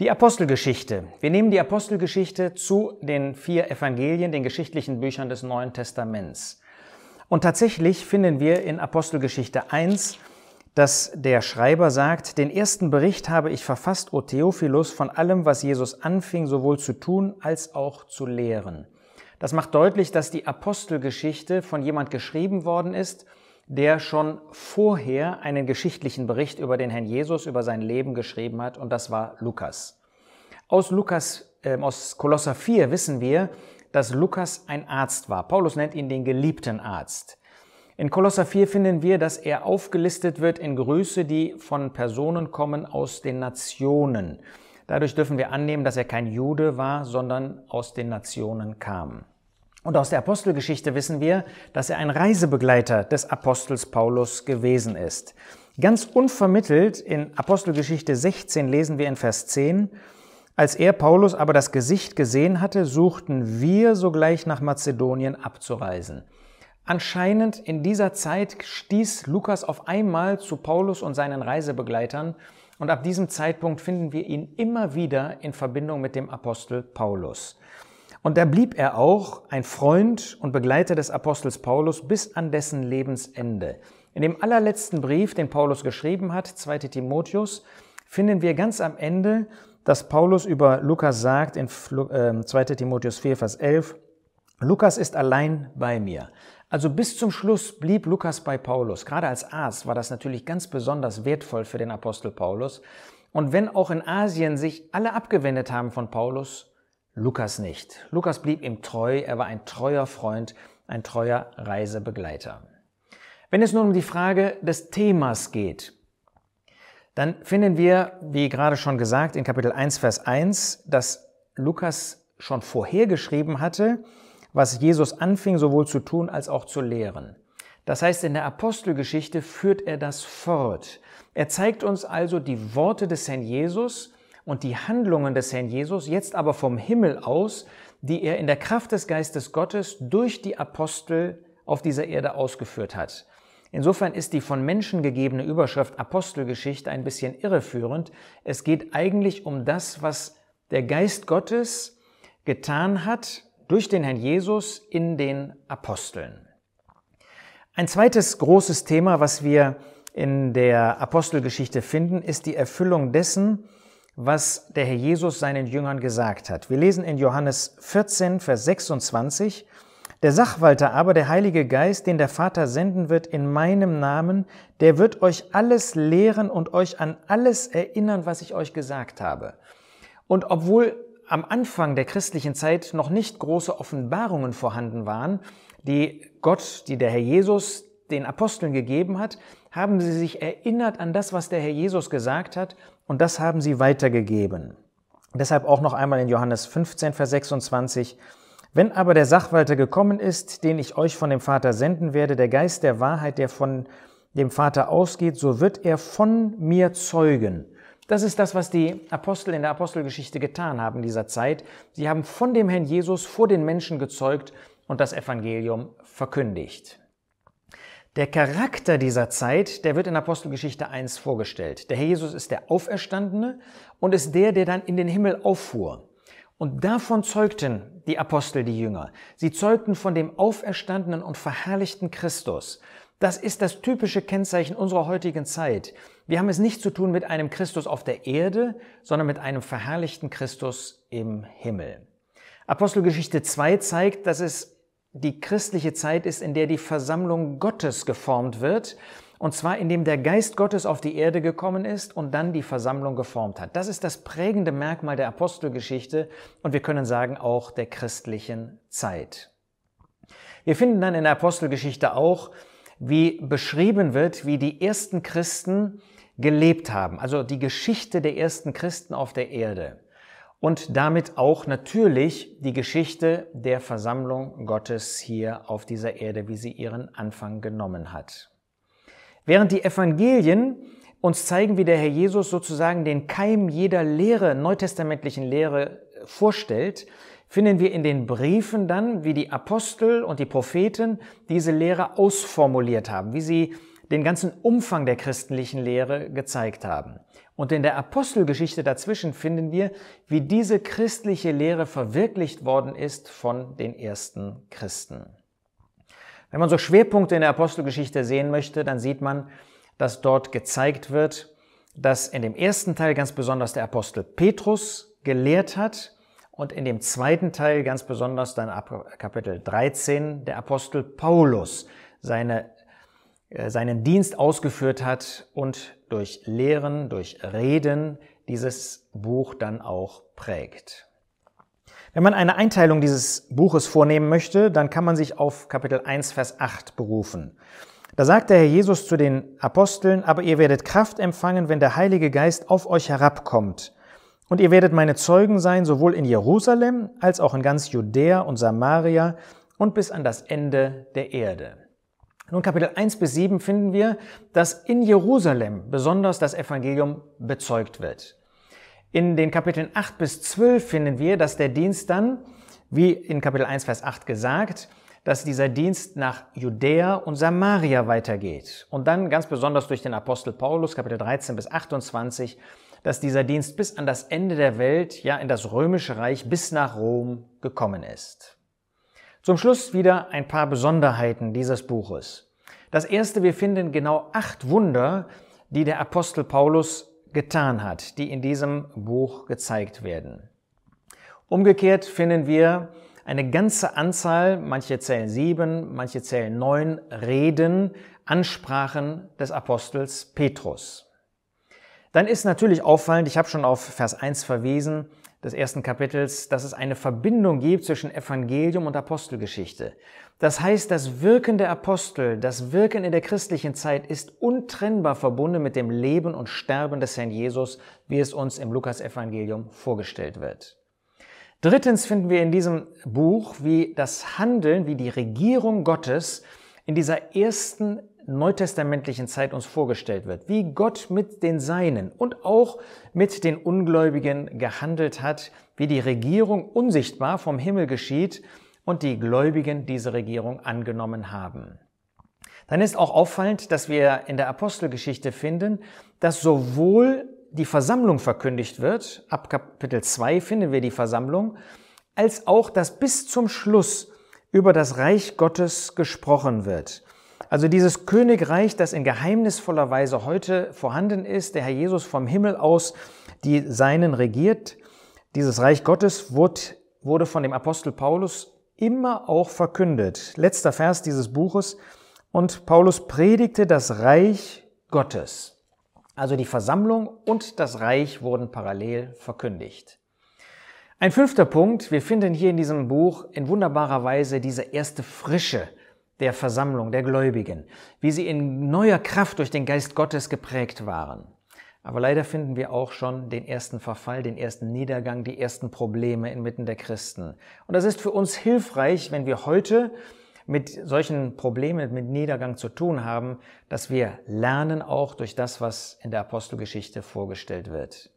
Die Apostelgeschichte. Wir nehmen die Apostelgeschichte zu den vier Evangelien, den geschichtlichen Büchern des Neuen Testaments. Und tatsächlich finden wir in Apostelgeschichte 1, dass der Schreiber sagt, den ersten Bericht habe ich verfasst, o Theophilus, von allem, was Jesus anfing, sowohl zu tun als auch zu lehren. Das macht deutlich, dass die Apostelgeschichte von jemand geschrieben worden ist, der schon vorher einen geschichtlichen Bericht über den Herrn Jesus, über sein Leben geschrieben hat, und das war Lukas. Aus Lukas, äh, aus Kolosser 4 wissen wir, dass Lukas ein Arzt war. Paulus nennt ihn den geliebten Arzt. In Kolosser 4 finden wir, dass er aufgelistet wird in Grüße, die von Personen kommen aus den Nationen. Dadurch dürfen wir annehmen, dass er kein Jude war, sondern aus den Nationen kam. Und aus der Apostelgeschichte wissen wir, dass er ein Reisebegleiter des Apostels Paulus gewesen ist. Ganz unvermittelt in Apostelgeschichte 16 lesen wir in Vers 10, als er Paulus aber das Gesicht gesehen hatte, suchten wir sogleich nach Mazedonien abzureisen. Anscheinend in dieser Zeit stieß Lukas auf einmal zu Paulus und seinen Reisebegleitern und ab diesem Zeitpunkt finden wir ihn immer wieder in Verbindung mit dem Apostel Paulus. Und da blieb er auch ein Freund und Begleiter des Apostels Paulus bis an dessen Lebensende. In dem allerletzten Brief, den Paulus geschrieben hat, 2 Timotheus, finden wir ganz am Ende, dass Paulus über Lukas sagt in 2 ähm, Timotheus 4, Vers 11, Lukas ist allein bei mir. Also bis zum Schluss blieb Lukas bei Paulus. Gerade als Arzt war das natürlich ganz besonders wertvoll für den Apostel Paulus. Und wenn auch in Asien sich alle abgewendet haben von Paulus, Lukas nicht. Lukas blieb ihm treu, er war ein treuer Freund, ein treuer Reisebegleiter. Wenn es nun um die Frage des Themas geht, dann finden wir, wie gerade schon gesagt, in Kapitel 1, Vers 1, dass Lukas schon vorhergeschrieben hatte, was Jesus anfing, sowohl zu tun als auch zu lehren. Das heißt, in der Apostelgeschichte führt er das fort. Er zeigt uns also die Worte des Herrn Jesus, und die Handlungen des Herrn Jesus, jetzt aber vom Himmel aus, die er in der Kraft des Geistes Gottes durch die Apostel auf dieser Erde ausgeführt hat. Insofern ist die von Menschen gegebene Überschrift Apostelgeschichte ein bisschen irreführend. Es geht eigentlich um das, was der Geist Gottes getan hat durch den Herrn Jesus in den Aposteln. Ein zweites großes Thema, was wir in der Apostelgeschichte finden, ist die Erfüllung dessen, was der Herr Jesus seinen Jüngern gesagt hat. Wir lesen in Johannes 14, Vers 26, der Sachwalter aber, der Heilige Geist, den der Vater senden wird in meinem Namen, der wird euch alles lehren und euch an alles erinnern, was ich euch gesagt habe. Und obwohl am Anfang der christlichen Zeit noch nicht große Offenbarungen vorhanden waren, die Gott, die der Herr Jesus den Aposteln gegeben hat, haben sie sich erinnert an das, was der Herr Jesus gesagt hat, und das haben sie weitergegeben. Deshalb auch noch einmal in Johannes 15, Vers 26. Wenn aber der Sachwalter gekommen ist, den ich euch von dem Vater senden werde, der Geist der Wahrheit, der von dem Vater ausgeht, so wird er von mir zeugen. Das ist das, was die Apostel in der Apostelgeschichte getan haben in dieser Zeit. Sie haben von dem Herrn Jesus vor den Menschen gezeugt und das Evangelium verkündigt. Der Charakter dieser Zeit, der wird in Apostelgeschichte 1 vorgestellt. Der Herr Jesus ist der Auferstandene und ist der, der dann in den Himmel auffuhr. Und davon zeugten die Apostel, die Jünger. Sie zeugten von dem auferstandenen und verherrlichten Christus. Das ist das typische Kennzeichen unserer heutigen Zeit. Wir haben es nicht zu tun mit einem Christus auf der Erde, sondern mit einem verherrlichten Christus im Himmel. Apostelgeschichte 2 zeigt, dass es die christliche Zeit ist, in der die Versammlung Gottes geformt wird, und zwar indem der Geist Gottes auf die Erde gekommen ist und dann die Versammlung geformt hat. Das ist das prägende Merkmal der Apostelgeschichte und wir können sagen auch der christlichen Zeit. Wir finden dann in der Apostelgeschichte auch, wie beschrieben wird, wie die ersten Christen gelebt haben, also die Geschichte der ersten Christen auf der Erde und damit auch natürlich die Geschichte der Versammlung Gottes hier auf dieser Erde, wie sie ihren Anfang genommen hat. Während die Evangelien uns zeigen, wie der Herr Jesus sozusagen den Keim jeder Lehre, neutestamentlichen Lehre äh, vorstellt, finden wir in den Briefen dann, wie die Apostel und die Propheten diese Lehre ausformuliert haben, wie sie den ganzen Umfang der christlichen Lehre gezeigt haben. Und in der Apostelgeschichte dazwischen finden wir, wie diese christliche Lehre verwirklicht worden ist von den ersten Christen. Wenn man so Schwerpunkte in der Apostelgeschichte sehen möchte, dann sieht man, dass dort gezeigt wird, dass in dem ersten Teil ganz besonders der Apostel Petrus gelehrt hat und in dem zweiten Teil ganz besonders dann ab Kapitel 13 der Apostel Paulus seine äh, seinen Dienst ausgeführt hat und durch Lehren, durch Reden dieses Buch dann auch prägt. Wenn man eine Einteilung dieses Buches vornehmen möchte, dann kann man sich auf Kapitel 1, Vers 8 berufen. Da sagt der Herr Jesus zu den Aposteln, aber ihr werdet Kraft empfangen, wenn der Heilige Geist auf euch herabkommt. Und ihr werdet meine Zeugen sein, sowohl in Jerusalem als auch in ganz Judäa und Samaria und bis an das Ende der Erde. Nun Kapitel 1 bis 7 finden wir, dass in Jerusalem besonders das Evangelium bezeugt wird. In den Kapiteln 8 bis 12 finden wir, dass der Dienst dann, wie in Kapitel 1, Vers 8 gesagt, dass dieser Dienst nach Judäa und Samaria weitergeht. Und dann ganz besonders durch den Apostel Paulus, Kapitel 13 bis 28, dass dieser Dienst bis an das Ende der Welt, ja in das römische Reich, bis nach Rom gekommen ist. Zum Schluss wieder ein paar Besonderheiten dieses Buches. Das erste, wir finden genau acht Wunder, die der Apostel Paulus getan hat, die in diesem Buch gezeigt werden. Umgekehrt finden wir eine ganze Anzahl, manche zählen sieben, manche zählen neun Reden, Ansprachen des Apostels Petrus. Dann ist natürlich auffallend, ich habe schon auf Vers 1 verwiesen, des ersten Kapitels, dass es eine Verbindung gibt zwischen Evangelium und Apostelgeschichte. Das heißt, das Wirken der Apostel, das Wirken in der christlichen Zeit ist untrennbar verbunden mit dem Leben und Sterben des Herrn Jesus, wie es uns im Lukas-Evangelium vorgestellt wird. Drittens finden wir in diesem Buch, wie das Handeln, wie die Regierung Gottes in dieser ersten neutestamentlichen Zeit uns vorgestellt wird, wie Gott mit den Seinen und auch mit den Ungläubigen gehandelt hat, wie die Regierung unsichtbar vom Himmel geschieht und die Gläubigen diese Regierung angenommen haben. Dann ist auch auffallend, dass wir in der Apostelgeschichte finden, dass sowohl die Versammlung verkündigt wird, ab Kapitel 2 finden wir die Versammlung, als auch, dass bis zum Schluss über das Reich Gottes gesprochen wird. Also dieses Königreich, das in geheimnisvoller Weise heute vorhanden ist, der Herr Jesus vom Himmel aus die Seinen regiert, dieses Reich Gottes wird, wurde von dem Apostel Paulus immer auch verkündet. Letzter Vers dieses Buches. Und Paulus predigte das Reich Gottes. Also die Versammlung und das Reich wurden parallel verkündigt. Ein fünfter Punkt, wir finden hier in diesem Buch in wunderbarer Weise diese erste Frische, der Versammlung der Gläubigen, wie sie in neuer Kraft durch den Geist Gottes geprägt waren. Aber leider finden wir auch schon den ersten Verfall, den ersten Niedergang, die ersten Probleme inmitten der Christen. Und das ist für uns hilfreich, wenn wir heute mit solchen Problemen, mit Niedergang zu tun haben, dass wir lernen auch durch das, was in der Apostelgeschichte vorgestellt wird.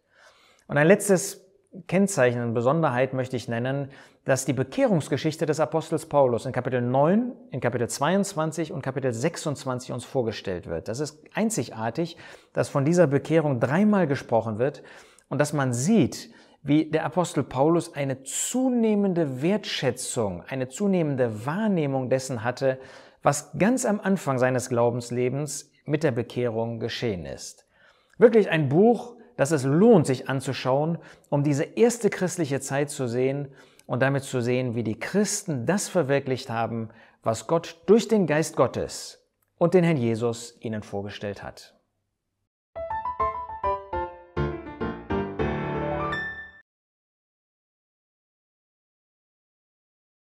Und ein letztes Kennzeichen und Besonderheit möchte ich nennen, dass die Bekehrungsgeschichte des Apostels Paulus in Kapitel 9, in Kapitel 22 und Kapitel 26 uns vorgestellt wird. Das ist einzigartig, dass von dieser Bekehrung dreimal gesprochen wird und dass man sieht, wie der Apostel Paulus eine zunehmende Wertschätzung, eine zunehmende Wahrnehmung dessen hatte, was ganz am Anfang seines Glaubenslebens mit der Bekehrung geschehen ist. Wirklich ein Buch, dass es lohnt, sich anzuschauen, um diese erste christliche Zeit zu sehen und damit zu sehen, wie die Christen das verwirklicht haben, was Gott durch den Geist Gottes und den Herrn Jesus ihnen vorgestellt hat.